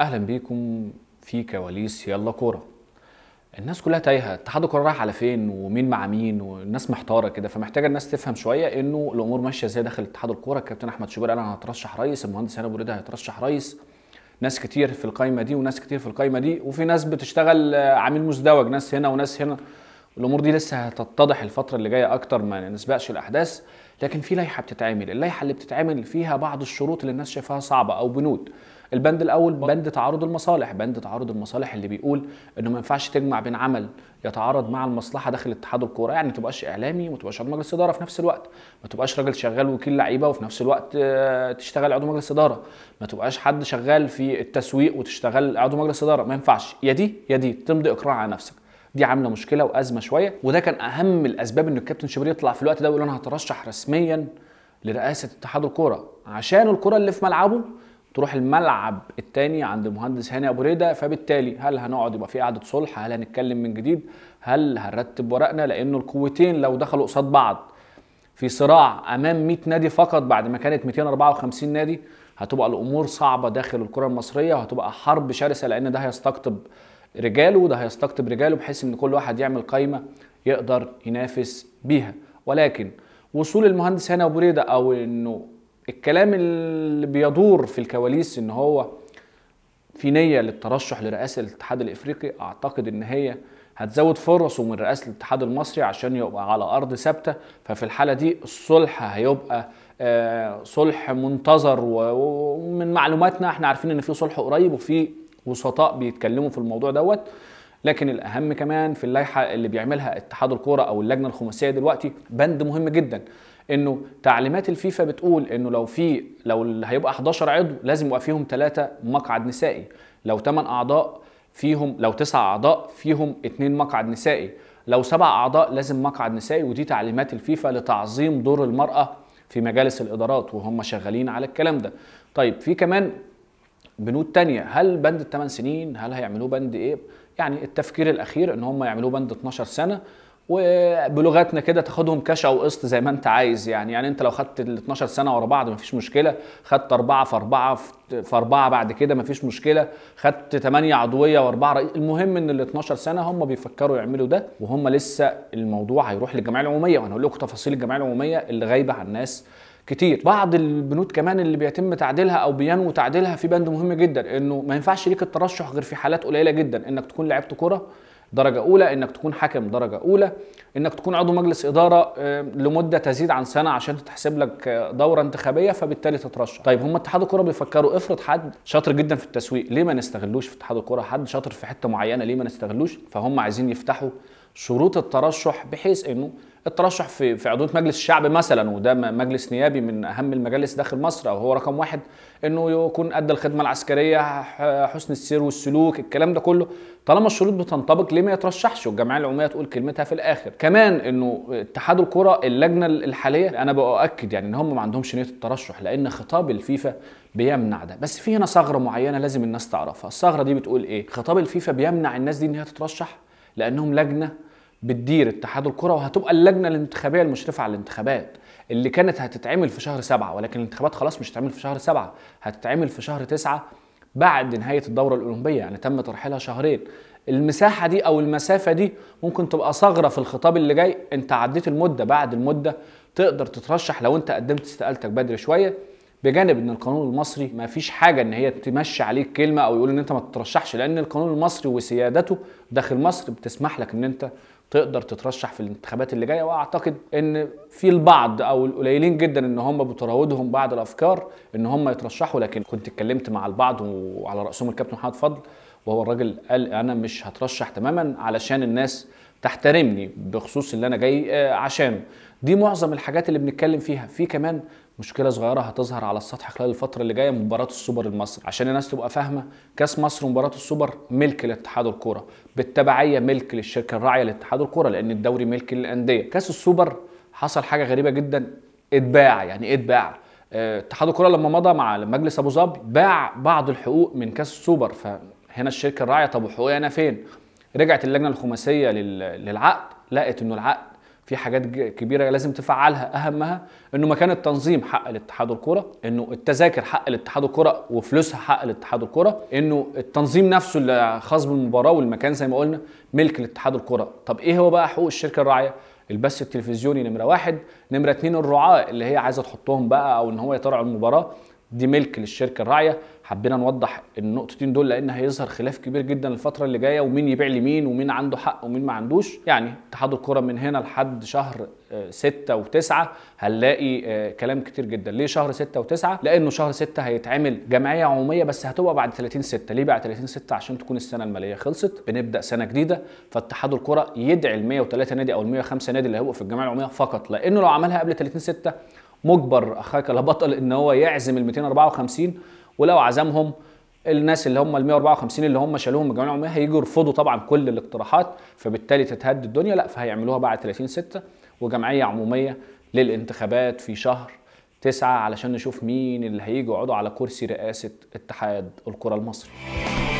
اهلا بيكم في كواليس يلا كوره الناس كلها تايهه اتحاد الكوره رايح على فين ومين مع مين والناس محتاره كده فمحتاجه الناس تفهم شويه انه الامور ماشيه ازاي داخل اتحاد الكوره الكابتن احمد شوبير قال انا هترشح رئيس المهندس هاني ابو ريده هيترشح رئيس ناس كتير في القايمه دي وناس كتير في القايمه دي وفي ناس بتشتغل عميل مزدوج ناس هنا وناس هنا الامور دي لسه هتتضح الفتره اللي جايه اكتر ما نسبقش الاحداث لكن في لائحه بتتعمل اللائحه اللي بتتعمل فيها بعض الشروط اللي الناس شايفاها صعبه او بنود البند الاول بند تعارض المصالح بند تعارض المصالح اللي بيقول انه ما ينفعش تجمع بين عمل يتعارض مع المصلحه داخل اتحاد الكوره يعني ما تبقاش اعلامي وما تبقاش عضو مجلس اداره في نفس الوقت ما تبقاش راجل شغال وكيل لعيبه وفي نفس الوقت آه، تشتغل عضو مجلس اداره ما تبقاش حد شغال في التسويق وتشتغل عضو مجلس اداره ما ينفعش يا دي يا دي تمضي اقرار على نفسك دي عامله مشكله وازمه شويه وده كان اهم الاسباب ان الكابتن شبير يطلع في الوقت ده ويقول انا هترشح رسميا لرئاسه اتحاد الكوره عشان الكوره اللي في ملعبه تروح الملعب الثاني عند المهندس هاني ابو ريده فبالتالي هل هنقعد يبقى في قعده صلح هل هنتكلم من جديد هل هنرتب ورقنا لان القوتين لو دخلوا قصاد بعض في صراع امام 100 نادي فقط بعد ما كانت 254 نادي هتبقى الامور صعبه داخل الكره المصريه وهتبقى حرب شرسه لان ده هيستقطب رجاله ده هيستقطب رجاله بحيث ان كل واحد يعمل قايمه يقدر ينافس بيها ولكن وصول المهندس هنا ابو ريده او انه الكلام اللي بيدور في الكواليس ان هو في نيه للترشح لرئاسه الاتحاد الافريقي اعتقد ان هي هتزود فرصه من رئاسه الاتحاد المصري عشان يبقى على ارض ثابته ففي الحاله دي الصلح هيبقى آه، صلح منتظر ومن معلوماتنا احنا عارفين ان في صلح قريب وفي وسطاء بيتكلموا في الموضوع دوت لكن الاهم كمان في اللائحه اللي بيعملها اتحاد الكوره او اللجنه الخماسيه دلوقتي بند مهم جدا انه تعليمات الفيفا بتقول انه لو في لو هيبقى 11 عضو لازم يبقى فيهم ثلاثه مقعد نسائي لو 8 اعضاء فيهم لو 9 اعضاء فيهم 2 مقعد نسائي لو 7 اعضاء لازم مقعد نسائي ودي تعليمات الفيفا لتعظيم دور المراه في مجالس الادارات وهم شغالين على الكلام ده طيب في كمان بنود تانية هل بند الثمان سنين هل هيعملوه بند ايه يعني التفكير الاخير ان هم يعملوه بند 12 سنه وبلغتنا كده تاخدهم كاش او قسط زي ما انت عايز يعني يعني انت لو خدت ال 12 سنه ورا بعض مفيش مشكله خدت اربعه في اربعه في اربعه بعد كده مفيش مشكله خدت ثمانيه عضويه واربعه رئيس المهم ان ال 12 سنه هم بيفكروا يعملوا ده وهم لسه الموضوع هيروح للجمعيه العموميه وانا هقول لكم تفاصيل الجمعيه العموميه اللي غايبه عن الناس كتير بعض البنود كمان اللي بيتم تعديلها او بينمو تعديلها في بند مهم جدا انه ما ينفعش ليك الترشح غير في حالات قليله جدا انك تكون لعبت كره درجه اولى انك تكون حكم درجه اولى انك تكون عضو مجلس اداره لمده تزيد عن سنه عشان تتحسب لك دوره انتخابيه فبالتالي تترشح طيب هم اتحاد الكره بيفكروا افرض حد شاطر جدا في التسويق ليه ما نستغلوش في اتحاد الكره حد شاطر في حته معينه ليه ما نستغلوش فهم عايزين يفتحوا شروط الترشح بحيث انه الترشح في في عضويه مجلس الشعب مثلا وده مجلس نيابي من اهم المجالس داخل مصر او هو رقم واحد انه يكون ادى الخدمه العسكريه حسن السير والسلوك الكلام ده كله طالما الشروط بتنطبق ليه ما يترشحش والجمعيه العموميه تقول كلمتها في الاخر كمان انه اتحاد الكره اللجنه الحاليه انا باكد يعني ان هم ما عندهمش نيه الترشح لان خطاب الفيفا بيمنع ده بس في هنا ثغره معينه لازم الناس تعرفها الثغره دي بتقول ايه خطاب الفيفا بيمنع الناس دي ان هي تترشح لانهم لجنه بتدير اتحاد الكره وهتبقى اللجنه الانتخابيه المشرفه على الانتخابات اللي كانت هتتعمل في شهر سبعة ولكن الانتخابات خلاص مش هتتعمل في شهر سبعة هتتعمل في شهر تسعة بعد نهاية الدورة الأولمبية يعني تم ترحيلها شهرين المساحة دي أو المسافة دي ممكن تبقى ثغرة في الخطاب اللي جاي أنت عديت المدة بعد المدة تقدر تترشح لو أنت قدمت استقالتك بدري شوية بجانب ان القانون المصري ما فيش حاجه ان هي تمشي عليك كلمه او يقول ان انت ما تترشحش لان القانون المصري وسيادته داخل مصر بتسمح لك ان انت تقدر تترشح في الانتخابات اللي جايه واعتقد ان في البعض او القليلين جدا ان هم بتراودهم بعض الافكار ان هم يترشحوا لكن كنت اتكلمت مع البعض وعلى راسهم الكابتن محمد فضل وهو الراجل قال انا مش هترشح تماما علشان الناس تحترمني بخصوص اللي انا جاي آه، عشانه دي معظم الحاجات اللي بنتكلم فيها في كمان مشكله صغيره هتظهر على السطح خلال الفتره اللي جايه مباراه السوبر المصري عشان الناس تبقى فاهمه كاس مصر ومباراه السوبر ملك لاتحاد الكوره بالتبعيه ملك للشركه الراعيه لاتحاد الكوره لان الدوري ملك للانديه كاس السوبر حصل حاجه غريبه جدا اتباع يعني ايه اتباع آه، اتحاد الكوره لما مضى مع مجلس ابو ظبي باع بعض الحقوق من كاس السوبر فهنا الشركه الراعيه طب وحقوقي انا فين رجعت اللجنه الخماسيه للعقد لقت انه العقد في حاجات كبيره لازم تفعلها اهمها انه مكان التنظيم حق الاتحاد الكوره انه التذاكر حق الاتحاد الكوره وفلوسها حق الاتحاد الكوره انه التنظيم نفسه اللي خاص بالمباراه والمكان زي ما قلنا ملك الاتحاد الكوره طب ايه هو بقى حقوق الشركه الراعيه البث التلفزيوني نمره واحد نمره اتنين الرعاه اللي هي عايزه تحطهم بقى او ان هو يترعوا المباراه دي ملك للشركه الراعيه حبينا نوضح النقطتين دول لان هيظهر خلاف كبير جدا الفتره اللي جايه ومين يبيع لمين ومين عنده حق ومين ما عندوش يعني اتحاد الكره من هنا لحد شهر 6 آه، و9 هنلاقي آه، كلام كتير جدا ليه شهر 6 و9 لانه شهر 6 هيتعمل جمعيه عموميه بس هتبقى بعد 30 6 ليه بعد 30 6 عشان تكون السنه الماليه خلصت بنبدا سنه جديده فاتحاد الكره يدعي ال 103 نادي او ال 105 نادي اللي هيبقوا في الجمعيه العموميه فقط لانه لو عملها قبل 30 6 مجبر اخاك لا بطل ان هو يعزم ال 254 ولو عزمهم الناس اللي هم ال 154 اللي هم شالوهم من الجمعيه العموميه هيجوا يرفضوا طبعا كل الاقتراحات فبالتالي تتهد الدنيا لا فهيعملوها بعد 30 6 وجمعيه عموميه للانتخابات في شهر تسعة علشان نشوف مين اللي هيجوا يقعدوا على كرسي رئاسة اتحاد الكرة المصري